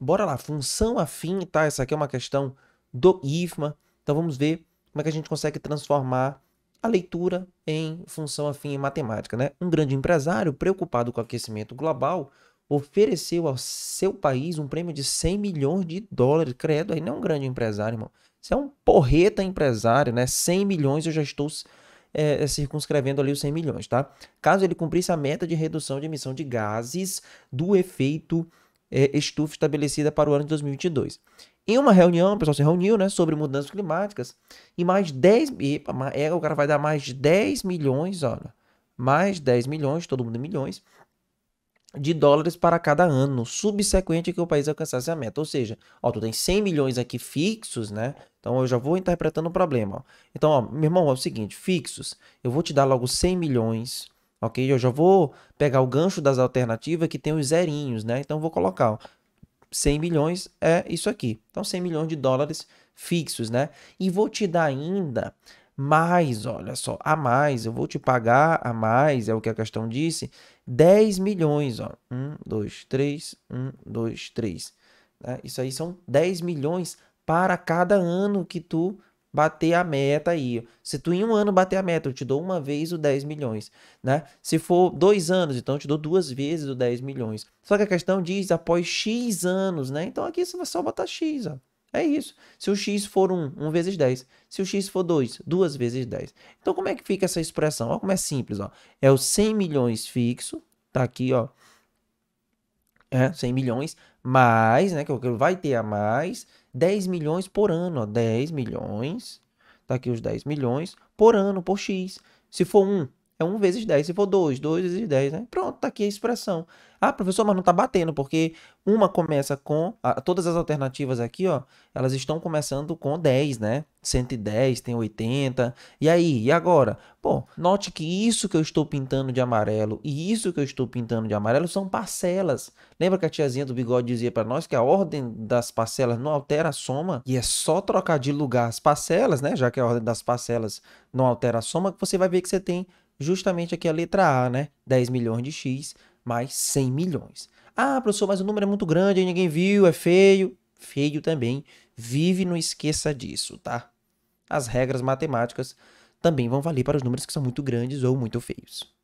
Bora lá, função afim, tá? Essa aqui é uma questão do IFMA. Então vamos ver como é que a gente consegue transformar a leitura em função afim em matemática, né? Um grande empresário preocupado com o aquecimento global ofereceu ao seu país um prêmio de 100 milhões de dólares. Credo, aí não é um grande empresário, irmão. Você é um porreta empresário, né? 100 milhões eu já estou é, é circunscrevendo ali os 100 milhões, tá? Caso ele cumprisse a meta de redução de emissão de gases do efeito é, estufa estabelecida para o ano de 2022. Em uma reunião, o pessoal se reuniu né, sobre mudanças climáticas e mais 10. Epa, é, o cara vai dar mais de 10 milhões, olha. Mais 10 milhões, todo mundo em milhões, de dólares para cada ano, subsequente a que o país alcançasse a meta. Ou seja, ó, tu tem 100 milhões aqui fixos, né? Então eu já vou interpretando o problema. Ó. Então, ó, meu irmão, é o seguinte: fixos, eu vou te dar logo 100 milhões ok? Eu já vou pegar o gancho das alternativas que tem os zerinhos, né? Então, vou colocar 100 milhões é isso aqui. Então, 100 milhões de dólares fixos, né? E vou te dar ainda mais, olha só, a mais, eu vou te pagar a mais, é o que a questão disse, 10 milhões, ó. 1, 2, 3, 1, 2, 3. Isso aí são 10 milhões para cada ano que tu bater a meta aí. Se tu em um ano bater a meta, eu te dou uma vez o 10 milhões, né? Se for dois anos, então eu te dou duas vezes o 10 milhões. Só que a questão diz após X anos, né? Então aqui você vai só botar X, ó. É isso. Se o x for 1, 1 vezes 10. Se o x for 2, 2 vezes 10. Então, como é que fica essa expressão? Olha como é simples. Ó. É o 100 milhões fixo, tá aqui, ó. É, 100 milhões, mais, né, é que vai ter a mais, 10 milhões por ano. Ó, 10 milhões. Tá aqui os 10 milhões por ano, por X. Se for um, é 1 vezes 10. Se for 2, 2 vezes 10, né? Pronto, tá aqui a expressão. Ah, professor, mas não tá batendo, porque uma começa com. todas as alternativas aqui, ó, elas estão começando com 10, né? 110, tem 80. E aí, e agora? Bom, note que isso que eu estou pintando de amarelo e isso que eu estou pintando de amarelo são parcelas. Lembra que a tiazinha do bigode dizia para nós que a ordem das parcelas não altera a soma? E é só trocar de lugar as parcelas, né? Já que a ordem das parcelas não altera a soma, que você vai ver que você tem justamente aqui a letra A, né? 10 milhões de X mais 100 milhões. Ah, professor, mas o número é muito grande, ninguém viu, é feio. Feio também. Vive, não esqueça disso, tá? As regras matemáticas também vão valer para os números que são muito grandes ou muito feios.